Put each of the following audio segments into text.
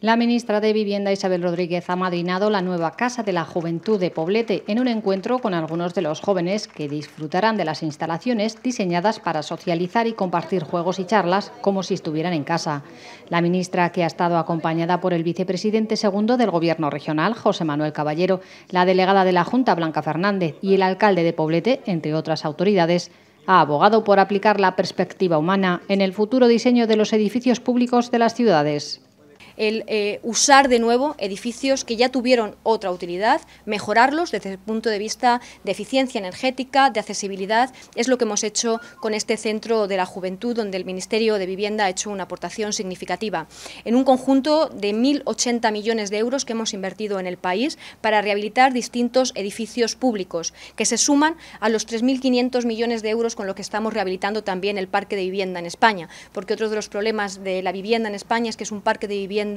La ministra de Vivienda Isabel Rodríguez ha madrinado la nueva Casa de la Juventud de Poblete en un encuentro con algunos de los jóvenes que disfrutarán de las instalaciones diseñadas para socializar y compartir juegos y charlas como si estuvieran en casa. La ministra, que ha estado acompañada por el vicepresidente segundo del Gobierno regional, José Manuel Caballero, la delegada de la Junta, Blanca Fernández, y el alcalde de Poblete, entre otras autoridades, ha abogado por aplicar la perspectiva humana en el futuro diseño de los edificios públicos de las ciudades el eh, usar de nuevo edificios que ya tuvieron otra utilidad, mejorarlos desde el punto de vista de eficiencia energética, de accesibilidad, es lo que hemos hecho con este Centro de la Juventud, donde el Ministerio de Vivienda ha hecho una aportación significativa, en un conjunto de 1.080 millones de euros que hemos invertido en el país para rehabilitar distintos edificios públicos, que se suman a los 3.500 millones de euros con los que estamos rehabilitando también el parque de vivienda en España, porque otro de los problemas de la vivienda en España es que es un parque de vivienda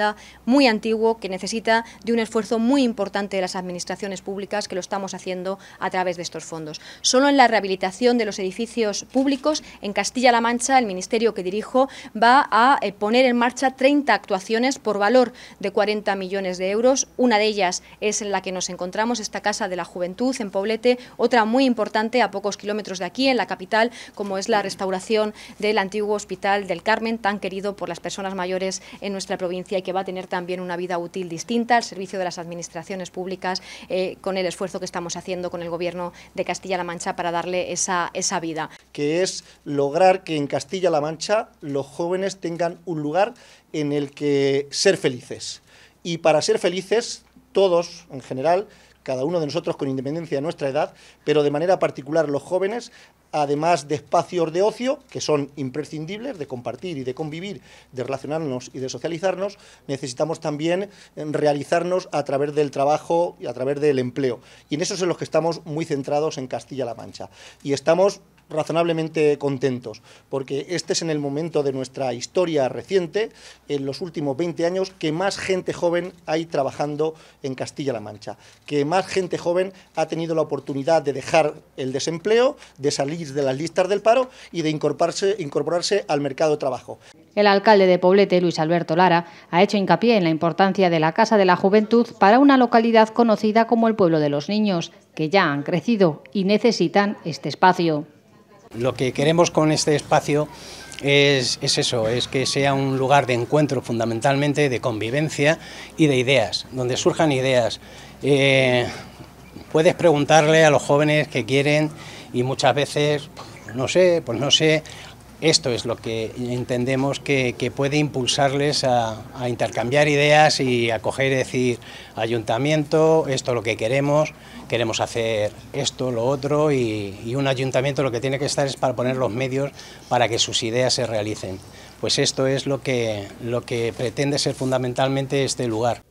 muy antiguo que necesita de un esfuerzo muy importante de las administraciones públicas que lo estamos haciendo a través de estos fondos. Solo en la rehabilitación de los edificios públicos en Castilla-La Mancha, el ministerio que dirijo va a eh, poner en marcha 30 actuaciones por valor de 40 millones de euros. Una de ellas es en la que nos encontramos, esta Casa de la Juventud en Poblete, otra muy importante a pocos kilómetros de aquí, en la capital, como es la restauración del antiguo Hospital del Carmen, tan querido por las personas mayores en nuestra provincia que va a tener también una vida útil distinta al servicio de las administraciones públicas eh, con el esfuerzo que estamos haciendo con el Gobierno de Castilla-La Mancha para darle esa, esa vida. Que es lograr que en Castilla-La Mancha los jóvenes tengan un lugar en el que ser felices. Y para ser felices, todos en general, cada uno de nosotros con independencia de nuestra edad, pero de manera particular los jóvenes, además de espacios de ocio, que son imprescindibles, de compartir y de convivir, de relacionarnos y de socializarnos, necesitamos también eh, realizarnos a través del trabajo y a través del empleo. Y en eso es en los que estamos muy centrados en Castilla-La Mancha. Y estamos razonablemente contentos, porque este es en el momento de nuestra historia reciente, en los últimos 20 años, que más gente joven hay trabajando en Castilla-La Mancha, que más gente joven ha tenido la oportunidad de dejar el desempleo, de salir de las listas del paro y de incorporarse, incorporarse al mercado de trabajo. El alcalde de Poblete, Luis Alberto Lara, ha hecho hincapié en la importancia de la Casa de la Juventud para una localidad conocida como el Pueblo de los Niños, que ya han crecido y necesitan este espacio. Lo que queremos con este espacio es, eso, es que sea un lugar de encuentro fundamentalmente, de convivencia y de ideas, donde surjan ideas. Eh, puedes preguntarle a los jóvenes que quieren y muchas veces, pues, no sé, pues no sé, esto es lo que entendemos que, puede impulsarles a, intercambiar ideas y a coger y decir, ayuntamiento, esto es lo que queremos, queremos hacer esto, lo otro, y, un ayuntamiento lo que tiene que estar es para poner los medios para que sus ideas se realicen. Pues esto es lo que, lo que pretende ser fundamentalmente este lugar.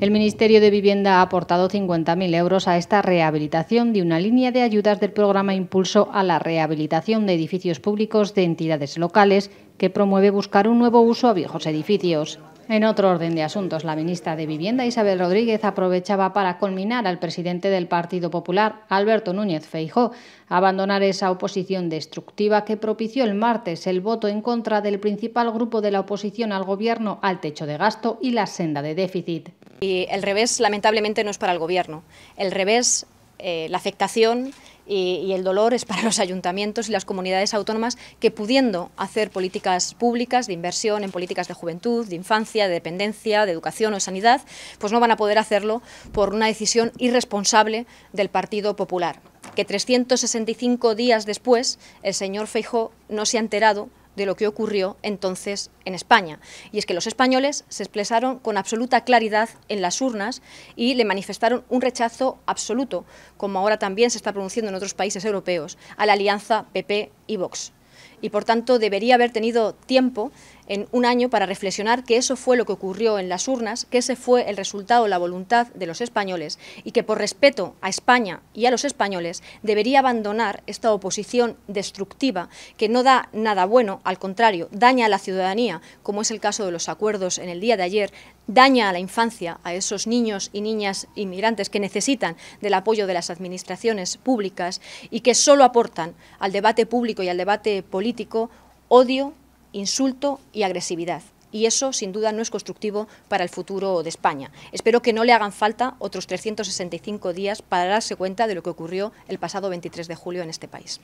El Ministerio de Vivienda ha aportado 50.000 euros a esta rehabilitación de una línea de ayudas del programa Impulso a la Rehabilitación de Edificios Públicos de entidades locales que promueve buscar un nuevo uso a viejos edificios. En otro orden de asuntos, la ministra de Vivienda, Isabel Rodríguez, aprovechaba para culminar al presidente del Partido Popular, Alberto Núñez Feijó, abandonar esa oposición destructiva que propició el martes el voto en contra del principal grupo de la oposición al Gobierno al techo de gasto y la senda de déficit. Y el revés, lamentablemente, no es para el Gobierno. El revés, eh, la afectación y, el dolor es para los ayuntamientos y las comunidades autónomas que pudiendo hacer políticas públicas de inversión en políticas de juventud, de infancia, de dependencia, de educación o sanidad, pues no van a poder hacerlo por una decisión irresponsable del Partido Popular. Que 365 días después el señor Feijo no se ha enterado de lo que ocurrió entonces en España. Y es que los españoles se expresaron con absoluta claridad en las urnas y le manifestaron un rechazo absoluto, como ahora también se está produciendo en otros países europeos, a la alianza PP y Vox. Y por tanto debería haber tenido tiempo en un año para reflexionar que eso fue lo que ocurrió en las urnas, que ese fue el resultado, la voluntad de los españoles y que por respeto a España y a los españoles debería abandonar esta oposición destructiva que no da nada bueno, al contrario, daña a la ciudadanía, como es el caso de los acuerdos en el día de ayer, daña a la infancia, a esos niños y niñas inmigrantes que necesitan del apoyo de las administraciones públicas y que solo aportan al debate público y al debate político odio, insulto y agresividad. Y eso, sin duda, no es constructivo para el futuro de España. Espero que no le hagan falta otros 365 días para darse cuenta de lo que ocurrió el pasado 23 de julio en este país.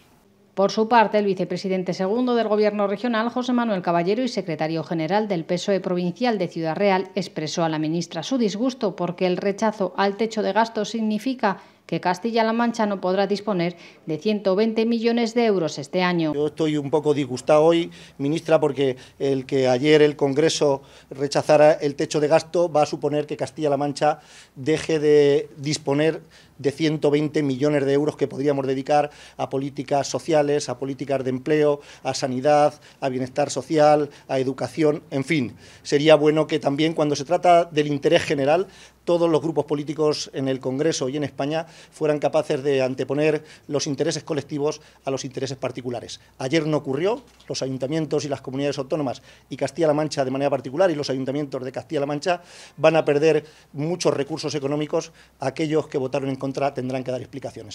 Por su parte, el vicepresidente segundo del Gobierno regional, José Manuel Caballero, y secretario general del PSOE provincial de Ciudad Real, expresó a la ministra su disgusto porque el rechazo al techo de gastos significa que Castilla-La Mancha no podrá disponer de 120 millones de euros este año. Yo estoy un poco disgustado hoy, ministra, porque el que ayer el Congreso rechazara el techo de gasto va a suponer que Castilla-La Mancha deje de disponer de 120 millones de euros que podríamos dedicar a políticas sociales, a políticas de empleo, a sanidad, a bienestar social, a educación, en fin. Sería bueno que también cuando se trata del interés general, todos los grupos políticos en el Congreso y en España fueran capaces de anteponer los intereses colectivos a los intereses particulares. Ayer no ocurrió, los ayuntamientos y las comunidades autónomas y Castilla-La Mancha de manera particular y los ayuntamientos de Castilla-La Mancha van a perder muchos recursos económicos, aquellos que votaron en contra tendrán que dar explicaciones.